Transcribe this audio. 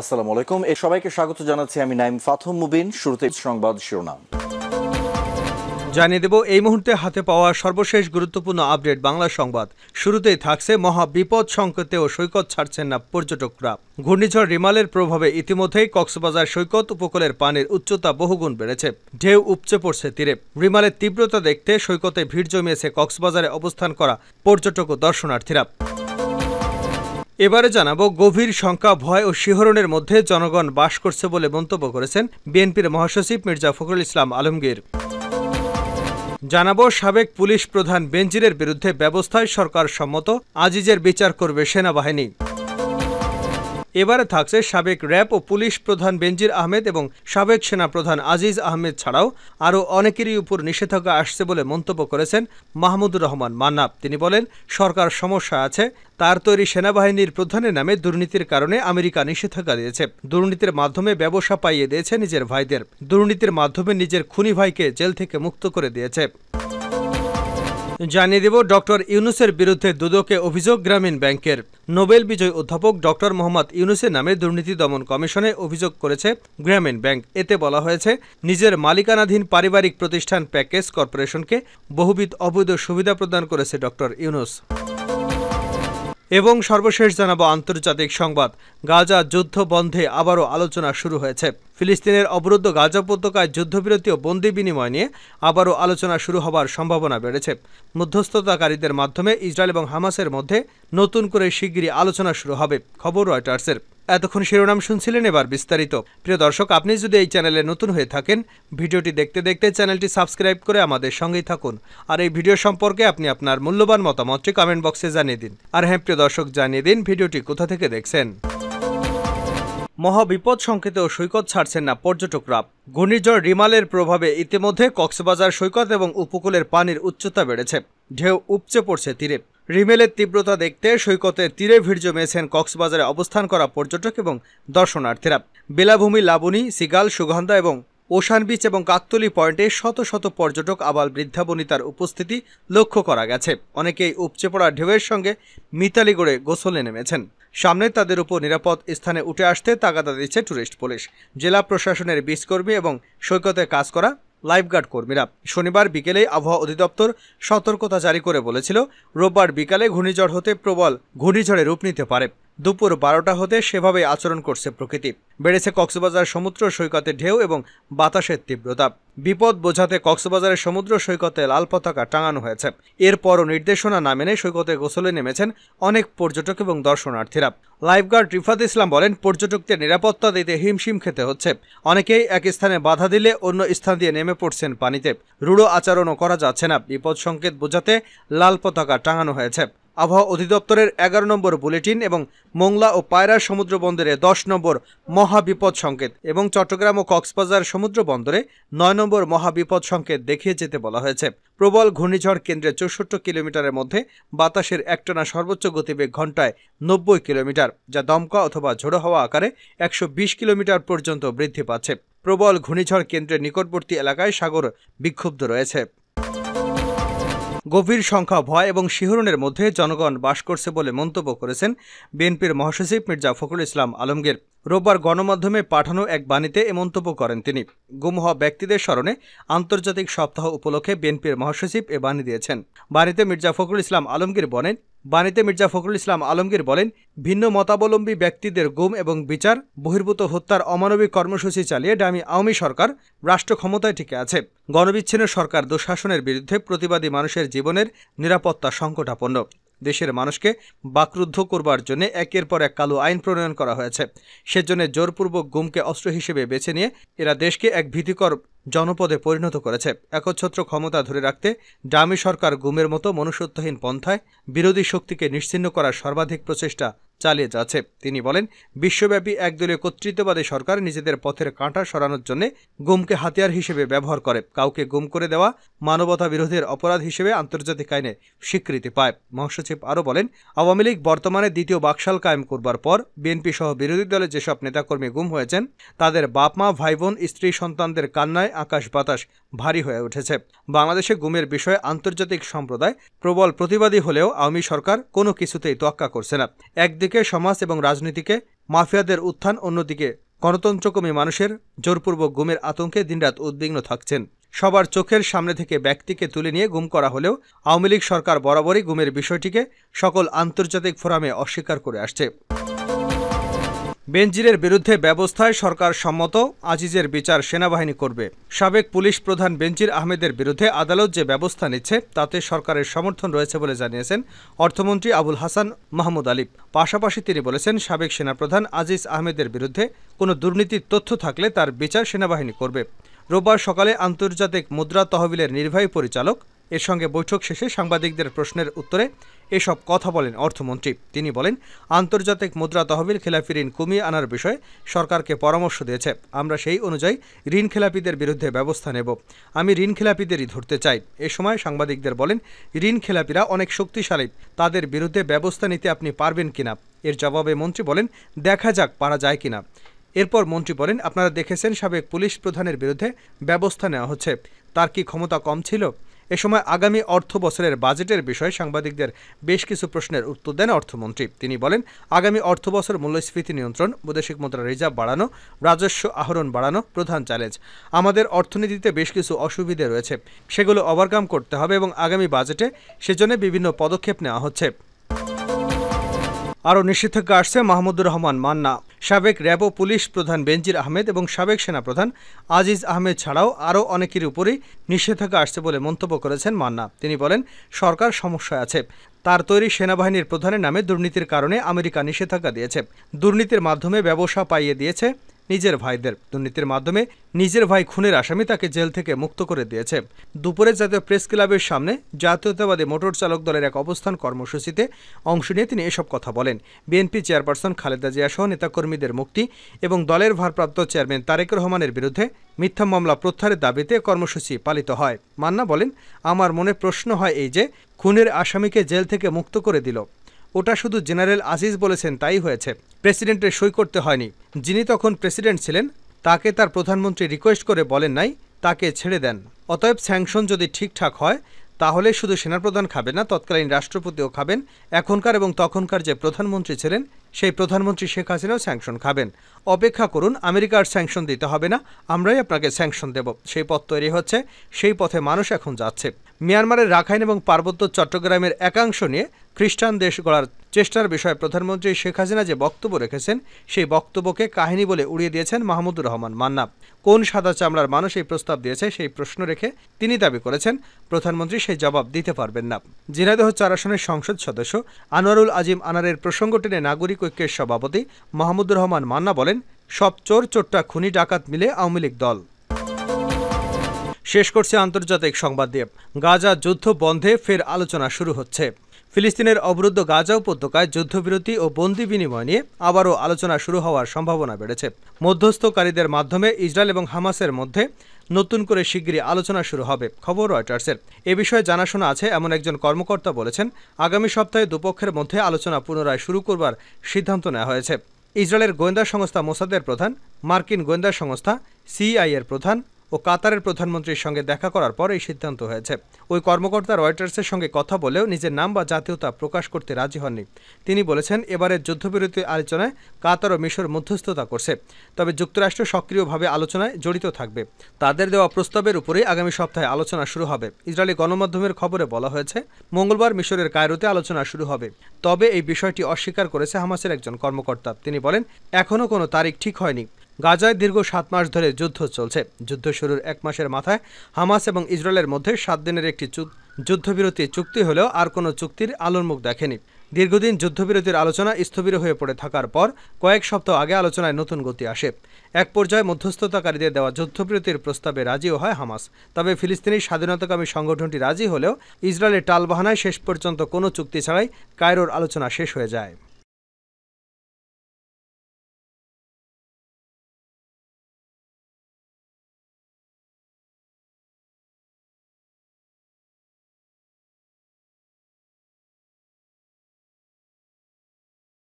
আসসালামু আলাইকুম এ সবাইকে স্বাগত জানাচ্ছি আমি নাইম ফাথম মুবিন শুরুতে সংবাদ শিরোনাম জানিয়ে দেব এই মুহূর্তে হাতে পাওয়া সর্বশেষ গুরুত্বপূর্ণ আপডেট বাংলা সংবাদ শুরুতেই থাকছে মহা বিপদ সংকেতেও সৈকত ছাড়ছেন না পর্যটকরা ঘূর্ণিঝড় রিমালের প্রভাবে ইতিমধ্যেই কক্সবাজার সৈকত উপকূলের পানির উচ্চতা বহুগুণ বেড়েছে ঢেউ উপচে পড়ছে তীরে রিমালের তীব্রতা দেখতে সৈকতে ভিড় জমিয়েছে কক্সবাজারে অবস্থান করা পর্যটক ও দর্শনার্থীরা এবারে জানাবো গভীর শঙ্কা ভয় ও শিহরণের মধ্যে জনগণ বাস করছে বলে মন্তব্য করেছেন বিএনপির মহাসচিব মির্জা ফখরুল ইসলাম আলমগীর জানাবো সাবেক পুলিশ প্রধান বেঞ্জিরের বিরুদ্ধে ব্যবস্থায় সরকার সম্মত আজিজের বিচার করবে সেনাবাহিনী এবারে থাকছে সাবেক র্যাব ও পুলিশ প্রধান বেনজির আহমেদ এবং সাবেক সেনা প্রধান আজিজ আহমেদ ছাড়াও আরও অনেকেরই উপর নিষেধাজ্ঞা আসছে বলে মন্তব্য করেছেন মাহমুদুর রহমান মান্নাব তিনি বলেন সরকার সমস্যা আছে তার তৈরি সেনাবাহিনীর প্রধানের নামে দুর্নীতির কারণে আমেরিকা নিষেধাজ্ঞা দিয়েছে দুর্নীতির মাধ্যমে ব্যবসা পাইয়ে দিয়েছে নিজের ভাইদের দুর্নীতির মাধ্যমে নিজের খুনি ভাইকে জেল থেকে মুক্ত করে দিয়েছে জানিয়ে দেব ডক্টর ইউনুসের বিরুদ্ধে দুদকে অভিযোগ গ্রামীণ ব্যাংকের নোবেল বিজয় অধ্যাপক ডক্টর মোহাম্মদ ইউনুসের নামে দুর্নীতি দমন কমিশনে অভিযোগ করেছে গ্রামীণ ব্যাংক এতে বলা হয়েছে নিজের মালিকানাধীন পারিবারিক প্রতিষ্ঠান প্যাকেজ কর্পোরেশনকে বহুবিধ অবৈধ সুবিধা প্রদান করেছে ডক্টর ইউনুস এবং সর্বশেষ জানাবো আন্তর্জাতিক সংবাদ গাজা যুদ্ধ বন্ধে আবারও আলোচনা শুরু হয়েছে ফিলিস্তিনের অবরুদ্ধ গাজা উপত্যকায় যুদ্ধবিরতি ও বন্দি বিনিময় নিয়ে আবারও আলোচনা শুরু হবার সম্ভাবনা বেড়েছে মধ্যস্থতাকারীদের মাধ্যমে ইসরায়েল এবং হামাসের মধ্যে নতুন করে শিগগিরই আলোচনা শুরু হবে খবর রয়টার্সের এতক্ষণ শিরোনাম শুনছিলেন এবার বিস্তারিত প্রিয় দর্শক আপনি যদি এই চ্যানেলে নতুন হয়ে থাকেন ভিডিওটি দেখতে দেখতে চ্যানেলটি সাবস্ক্রাইব করে আমাদের সঙ্গেই থাকুন আর এই ভিডিও সম্পর্কে আপনি আপনার মূল্যবান মতামতটি কমেন্ট বক্সে জানিয়ে দিন আর হ্যাঁ প্রিয় দর্শক জানিয়ে দিন ভিডিওটি কোথা থেকে দেখছেন মহাবিপদ সংকেতেও সৈকত ছাড়ছেন না পর্যটকরা ঘূর্ণিঝড় রিমালের প্রভাবে ইতিমধ্যে কক্সবাজার সৈকত এবং উপকূলের পানির উচ্চতা বেড়েছে ঢেউ উপচে পড়ছে তীরে রিমেলের তীব্রতা দেখতে সৈকতের তীরে ভিড় জমিয়েছেন কক্সবাজারে অবস্থান করা পর্যটক এবং দর্শনার্থীরা বেলাভূমি লাবণী সিগাল সুগন্ধা এবং ওশান বিচ এবং কাকতলি পয়েন্টে শত শত পর্যটক আবাল বৃদ্ধাবনিতার উপস্থিতি লক্ষ্য করা গেছে অনেকেই উপচে পড়া ঢেউয়ের সঙ্গে গড়ে গোসলে নেমেছেন সামনে তাদের উপর নিরাপদ স্থানে উঠে আসতে তাগাদা দিচ্ছে ট্যুরিস্ট পুলিশ জেলা প্রশাসনের বীজকর্মী এবং সৈকতে কাজ করা লাইফগার্ড কর্মীরা শনিবার বিকেলে আবহাওয়া অধিদপ্তর সতর্কতা জারি করে বলেছিল রোববার বিকালে ঘূর্ণিঝড় হতে প্রবল ঘূর্ণিঝড়ে রূপ নিতে পারে দুপুর বারোটা হতে সেভাবেই আচরণ করছে প্রকৃতি বেড়েছে কক্সবাজার সমুদ্র সৈকতে ঢেউ এবং বাতাসের তীব্রতা বিপদ বোঝাতে কক্সবাজারের সমুদ্র সৈকতে লাল পতাকা টাঙানো হয়েছে এরপরও নির্দেশনা না মেনে সৈকতে গোসলে নেমেছেন অনেক পর্যটক এবং দর্শনার্থীরা লাইফগার্ড রিফাত ইসলাম বলেন পর্যটকদের নিরাপত্তা দিতে হিমশিম খেতে হচ্ছে অনেকেই এক স্থানে বাধা দিলে অন্য স্থান দিয়ে নেমে পড়ছেন পানিতে রূঢ় আচরণও করা যাচ্ছে না বিপদ সংকেত বোঝাতে লাল পতাকা টাঙানো হয়েছে আবহাওয়া অধিদপ্তরের এগারো নম্বর বুলেটিন এবং মোংলা ও পায়রা সমুদ্র বন্দরে দশ নম্বর মহাবিপদ সংকেত এবং চট্টগ্রাম ও কক্সবাজার সমুদ্র বন্দরে নয় নম্বর মহাবিপদ সংকেত দেখিয়ে যেতে বলা হয়েছে প্রবল ঘূর্ণিঝড় কেন্দ্রে চৌষট্টি কিলোমিটারের মধ্যে বাতাসের একটানা সর্বোচ্চ গতিবেগ ঘন্টায় নব্বই কিলোমিটার যা দমকা অথবা ঝোড়ো হওয়া আকারে একশো কিলোমিটার পর্যন্ত বৃদ্ধি পাচ্ছে প্রবল ঘূর্ণিঝড় কেন্দ্রের নিকটবর্তী এলাকায় সাগর বিক্ষুব্ধ রয়েছে গভীর সংখ্যা ভয় এবং শিহরণের মধ্যে জনগণ বাস করছে বলে মন্তব্য করেছেন বিএনপির মহাসচিব মির্জা ফখরুল ইসলাম আলমগীর রোববার গণমাধ্যমে পাঠানো এক বাণীতে এ মন্তব্য করেন তিনি গুম হওয়া ব্যক্তিদের স্মরণে আন্তর্জাতিক সপ্তাহ উপলক্ষে বিএনপির মহাসচিব এ বাণী দিয়েছেন বাণীতে মির্জা ফখরুল ইসলাম আলমগীর বলেন বাণীতে মির্জা ফখরুল ইসলাম আলমগীর বলেন ভিন্ন মতাবলম্বী ব্যক্তিদের গুম এবং বিচার বহির্ভূত হত্যার অমানবিক কর্মসূচি চালিয়ে ডামি আওয়ামী সরকার রাষ্ট্র ক্ষমতায় টিকে আছে গণবিচ্ছিন্ন সরকার দুঃশাসনের বিরুদ্ধে প্রতিবাদী মানুষের জীবনের নিরাপত্তা সংকটাপন্ন দেশের মানুষকে বাকরুদ্ধ করবার জন্য একের পর এক কালো আইন প্রণয়ন করা হয়েছে সেজন্য জোরপূর্বক গুমকে অস্ত্র হিসেবে বেছে নিয়ে এরা দেশকে এক ভীতিকর জনপদে পরিণত করেছে একচ্ছত্র ক্ষমতা ধরে রাখতে ডামি সরকার গুমের মতো মনুষ্যত্বহীন পন্থায় বিরোধী শক্তিকে নিশ্চিহ্ন করার সর্বাধিক প্রচেষ্টা চালিয়ে যাচ্ছে তিনি বলেন বিশ্বব্যাপী একদলীয় কর্তৃত্ববাদী সরকার নিজেদের পথের কাঁটা সরানোর জন্য গুমকে হাতিয়ার হিসেবে ব্যবহার করে কাউকে গুম করে দেওয়া মানবতা বিরোধের অপরাধ হিসেবে আন্তর্জাতিক আইনে স্বীকৃতি পায় মহাসচিব আরও বলেন আওয়ামী লীগ বর্তমানে দ্বিতীয় বাকশাল কায়েম করবার পর বিএনপি সহ বিরোধী দলের যেসব নেতাকর্মী গুম হয়েছেন তাদের বাপ মা ভাই বোন স্ত্রী সন্তানদের কান্নায় আকাশ বাতাস ভারী হয়ে উঠেছে বাংলাদেশে গুমের বিষয়ে আন্তর্জাতিক সম্প্রদায় প্রবল প্রতিবাদী হলেও আওয়ামী সরকার কোনো কিছুতেই তোয়াক্কা করছে না একদিকে একদিকে সমাজ এবং রাজনীতিকে মাফিয়াদের উত্থান অন্যদিকে গণতন্ত্রকর্মী মানুষের জোরপূর্বক গুমের আতঙ্কে দিনরাত উদ্বিগ্ন থাকছেন সবার চোখের সামনে থেকে ব্যক্তিকে তুলে নিয়ে গুম করা হলেও আওয়ামী লীগ সরকার বরাবরই গুমের বিষয়টিকে সকল আন্তর্জাতিক ফোরামে অস্বীকার করে আসছে বেনজিরের বিরুদ্ধে ব্যবস্থায় সরকার সম্মত আজিজের বিচার সেনাবাহিনী করবে সাবেক পুলিশ প্রধান বেনজির আহমেদের বিরুদ্ধে আদালত যে ব্যবস্থা নিচ্ছে তাতে সরকারের সমর্থন রয়েছে বলে জানিয়েছেন অর্থমন্ত্রী আবুল হাসান মাহমুদ আলিফ পাশাপাশি তিনি বলেছেন সাবেক সেনাপ্রধান আজিজ আহমেদের বিরুদ্ধে কোনো দুর্নীতির তথ্য থাকলে তার বিচার সেনাবাহিনী করবে রোববার সকালে আন্তর্জাতিক মুদ্রা তহবিলের নির্বাহী পরিচালক এর সঙ্গে বৈঠক শেষে সাংবাদিকদের প্রশ্নের উত্তরে এসব কথা বলেন অর্থমন্ত্রী তিনি বলেন আন্তর্জাতিক মুদ্রা তহবিল খেলাপি ঋণ কমিয়ে আনার বিষয়ে সরকারকে পরামর্শ দিয়েছে আমরা সেই অনুযায়ী ঋণ খেলাপিদের বিরুদ্ধে ব্যবস্থা নেব আমি ঋণ খেলাপিদেরই ধরতে চাই এ সময় সাংবাদিকদের বলেন ঋণ খেলাপিরা অনেক শক্তিশালী তাদের বিরুদ্ধে ব্যবস্থা নিতে আপনি পারবেন কিনা এর জবাবে মন্ত্রী বলেন দেখা যাক পারা যায় কিনা এরপর মন্ত্রী বলেন আপনারা দেখেছেন সাবেক পুলিশ প্রধানের বিরুদ্ধে ব্যবস্থা নেওয়া হচ্ছে তার কি ক্ষমতা কম ছিল এ সময় আগামী অর্থ বছরের বাজেটের বিষয়ে সাংবাদিকদের বেশ কিছু প্রশ্নের উত্তর দেন অর্থমন্ত্রী তিনি বলেন আগামী অর্থ বছর মূল্যস্ফীতি নিয়ন্ত্রণ বৈদেশিক মুদ্রা রিজার্ভ বাড়ানো রাজস্ব আহরণ বাড়ানো প্রধান চ্যালেঞ্জ আমাদের অর্থনীতিতে বেশ কিছু অসুবিধে রয়েছে সেগুলো ওভারকাম করতে হবে এবং আগামী বাজেটে সেজন্য বিভিন্ন পদক্ষেপ নেওয়া হচ্ছে আরও নিষেধাজ্ঞা আসছে মাহমুদুর রহমান মান্না সাবেক র্যাব পুলিশ প্রধান বেনজির আহমেদ এবং সাবেক সেনাপ্রধান আজিজ আহমেদ ছাড়াও আরও অনেকের উপরেই নিষেধাজ্ঞা আসছে বলে মন্তব্য করেছেন মান্না তিনি বলেন সরকার সমস্যায় আছে তার তৈরি সেনাবাহিনীর প্রধানের নামে দুর্নীতির কারণে আমেরিকা নিষেধাজ্ঞা দিয়েছে দুর্নীতির মাধ্যমে ব্যবসা পাইয়ে দিয়েছে নিজের ভাইদের দুর্নীতির মাধ্যমে নিজের ভাই খুনের আসামি তাকে জেল থেকে মুক্ত করে দিয়েছে দুপুরে জাতীয় প্রেস ক্লাবের সামনে জাতীয়তাবাদী মোটর চালক দলের এক অবস্থান কর্মসূচিতে অংশ নিয়ে তিনি এসব কথা বলেন বিএনপি চেয়ারপারসন খালেদা জিয়া সহ নেতাকর্মীদের মুক্তি এবং দলের ভারপ্রাপ্ত চেয়ারম্যান তারেক রহমানের বিরুদ্ধে মিথ্যা মামলা প্রত্যাহারের দাবিতে কর্মসূচি পালিত হয় মান্না বলেন আমার মনে প্রশ্ন হয় এই যে খুনের আসামিকে জেল থেকে মুক্ত করে দিল ওটা শুধু জেনারেল আজিজ বলেছেন তাই হয়েছে প্রেসিডেন্টের সই করতে হয়নি যিনি তখন প্রেসিডেন্ট ছিলেন তাকে তার প্রধানমন্ত্রী রিকোয়েস্ট করে বলেন নাই তাকে ছেড়ে দেন অতএব স্যাংশন যদি ঠিকঠাক হয় তাহলে শুধু সেনাপ্রধান খাবে না তৎকালীন রাষ্ট্রপতিও খাবেন এখনকার এবং তখনকার যে প্রধানমন্ত্রী ছিলেন সেই প্রধানমন্ত্রী শেখ হাসিনাও স্যাংশন খাবেন অপেক্ষা করুন আমেরিকার স্যাংশন দিতে হবে না আমরাই আপনাকে স্যাংশন দেব সেই পথ তৈরি হচ্ছে সেই পথে মানুষ এখন যাচ্ছে মিয়ানমারের রাখাইন এবং পার্বত্য চট্টগ্রামের একাংশ নিয়ে খ্রিস্টান দেশ গড়ার চেষ্টার বিষয়ে প্রধানমন্ত্রী শেখ হাসিনা যে বক্তব্য রেখেছেন সেই বক্তব্যকে কাহিনী বলে উড়িয়ে দিয়েছেন মাহমুদুর রহমান মান্না কোন সাদা চামড়ার মানুষ এই প্রস্তাব দিয়েছে সেই প্রশ্ন রেখে তিনি দাবি করেছেন প্রধানমন্ত্রী সেই জবাব দিতে পারবেন না জিনাদেহ চার আসনের সংসদ সদস্য আনোয়ারুল আজিম আনারের প্রসঙ্গ টেনে নাগরিক ঐক্যের সভাপতি মাহমুদুর রহমান মান্না বলেন সব চোর চোরটা খুনি ডাকাত মিলে আওয়ামী লীগ দল শেষ করছে আন্তর্জাতিক সংবাদ দিয়ে গাজা যুদ্ধ বন্ধে ফের আলোচনা শুরু হচ্ছে ফিলিস্তিনের অবরুদ্ধ গাজা উপত্যকায় যুদ্ধবিরতি ও বন্দি বিনিময় নিয়ে আবারও আলোচনা শুরু হওয়ার সম্ভাবনা বেড়েছে মধ্যস্থকারীদের মাধ্যমে ইসরায়েল এবং হামাসের মধ্যে নতুন করে শিগগিরই আলোচনা শুরু হবে খবর রয়টার্সের এ বিষয়ে জানাশোনা আছে এমন একজন কর্মকর্তা বলেছেন আগামী সপ্তাহে দুপক্ষের মধ্যে আলোচনা পুনরায় শুরু করবার সিদ্ধান্ত নেওয়া হয়েছে ইসরায়েলের গোয়েন্দা সংস্থা মোসাদের প্রধান মার্কিন গোয়েন্দা সংস্থা সিআইয়ের প্রধান ও কাতারের প্রধানমন্ত্রীর সঙ্গে দেখা করার পর এই সিদ্ধান্ত হয়েছে ওই কর্মকর্তা রয়টার্সের সঙ্গে কথা বলেও নিজের নাম বা জাতীয়তা প্রকাশ করতে রাজি হননি তিনি বলেছেন এবারের যুদ্ধবিরতি আলোচনায় কাতার ও মিশর মধ্যস্থতা করছে তবে যুক্তরাষ্ট্র সক্রিয়ভাবে আলোচনায় জড়িত থাকবে তাদের দেওয়া প্রস্তাবের উপরেই আগামী সপ্তাহে আলোচনা শুরু হবে ইসরায়েলি গণমাধ্যমের খবরে বলা হয়েছে মঙ্গলবার মিশরের কায়রোতে আলোচনা শুরু হবে তবে এই বিষয়টি অস্বীকার করেছে হামাসের একজন কর্মকর্তা তিনি বলেন এখনও কোনো তারিখ ঠিক হয়নি গাজায় দীর্ঘ সাত মাস ধরে যুদ্ধ চলছে যুদ্ধ শুরুর এক মাসের মাথায় হামাস এবং ইসরায়েলের মধ্যে সাত দিনের একটি যুদ্ধবিরতি চুক্তি হলেও আর কোনো চুক্তির আলোর মুখ দেখেনি দীর্ঘদিন যুদ্ধবিরতির আলোচনা স্থবির হয়ে পড়ে থাকার পর কয়েক সপ্তাহ আগে আলোচনায় নতুন গতি আসে এক পর্যায়ে মধ্যস্থতাকারীদের দেওয়া যুদ্ধবিরতির প্রস্তাবে রাজিও হয় হামাস তবে ফিলিস্তিনি স্বাধীনতাকামী সংগঠনটি রাজি হলেও ইসরায়েলের টালবাহানায় শেষ পর্যন্ত কোনো চুক্তি ছাড়াই কায়রোর আলোচনা শেষ হয়ে যায়